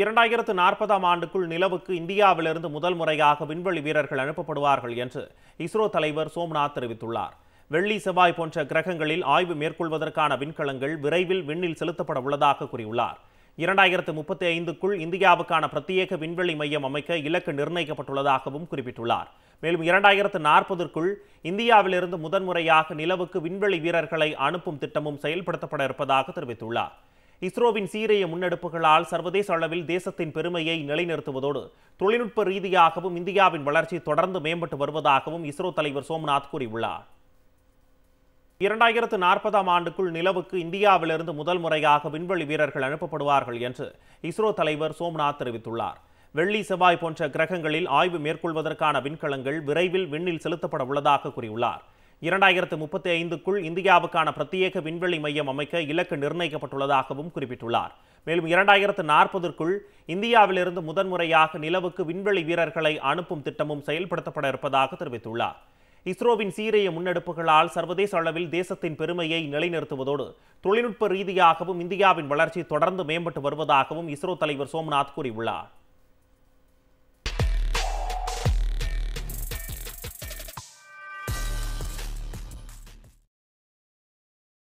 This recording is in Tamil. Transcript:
இரண்டாயிரத்து நாற்பதாம் ஆண்டுக்குள் நிலவுக்கு இந்தியாவிலிருந்து முதல் முறையாக விண்வெளி வீரர்கள் அனுப்பப்படுவார்கள் என்று இஸ்ரோ தலைவர் சோம்நாத் தெரிவித்துள்ளார் வெள்ளி செவ்வாய் போன்ற கிரகங்களில் ஆய்வு மேற்கொள்வதற்கான விண்கலங்கள் விரைவில் விண்ணில் செலுத்தப்பட உள்ளதாக கூறியுள்ளார் இரண்டாயிரத்து முப்பத்தி ஐந்துக்குள் இந்தியாவுக்கான பிரத்யேக விண்வெளி மையம் அமைக்க இலக்கு நிர்ணயிக்கப்பட்டுள்ளதாகவும் குறிப்பிட்டுள்ளார் மேலும் இரண்டாயிரத்து நாற்பதற்குள் இந்தியாவிலிருந்து முதன்முறையாக நிலவுக்கு விண்வெளி வீரர்களை அனுப்பும் திட்டமும் செயல்படுத்தப்பட இருப்பதாக தெரிவித்துள்ளார் இஸ்ரோவின் சீரிய முன்னெடுப்புகளால் சர்வதேச அளவில் தேசத்தின் பெருமையை நிலைநிறுத்துவதோடு தொழில்நுட்ப ரீதியாகவும் இந்தியாவின் வளர்ச்சி தொடர்ந்து மேம்பட்டு வருவதாகவும் இஸ்ரோ தலைவர் சோம்நாத் கூறியுள்ளார் இரண்டாயிரத்து நாற்பதாம் ஆண்டுக்குள் நிலவுக்கு இந்தியாவிலிருந்து முதல் முறையாக விண்வெளி வீரர்கள் அனுப்பப்படுவார்கள் என்று இஸ்ரோ தலைவர் சோம்நாத் தெரிவித்துள்ளார் வெள்ளி செவ்வாய் போன்ற கிரகங்களில் ஆய்வு மேற்கொள்வதற்கான விண்கலங்கள் விரைவில் விண்ணில் செலுத்தப்பட உள்ளதாக கூறியுள்ளார் இரண்டாயிரத்து முப்பத்தி ஐந்துக்குள் இந்தியாவுக்கான பிரத்யேக விண்வெளி மையம் அமைக்க இலக்கு நிர்ணயிக்கப்பட்டுள்ளதாகவும் குறிப்பிட்டுள்ளார் மேலும் இரண்டாயிரத்து நாற்பதற்குள் இந்தியாவிலிருந்து முதன்முறையாக நிலவுக்கு விண்வெளி வீரர்களை அனுப்பும் திட்டமும் செயல்படுத்தப்பட இருப்பதாக தெரிவித்துள்ளார் இஸ்ரோவின் சீரிய முன்னெடுப்புகளால் சர்வதேச அளவில் தேசத்தின் பெருமையை நிலைநிறுத்துவதோடு தொழில்நுட்ப ரீதியாகவும் இந்தியாவின் வளர்ச்சி தொடர்ந்து மேம்பட்டு வருவதாகவும் இஸ்ரோ தலைவர் சோம்நாத் கூறியுள்ளார்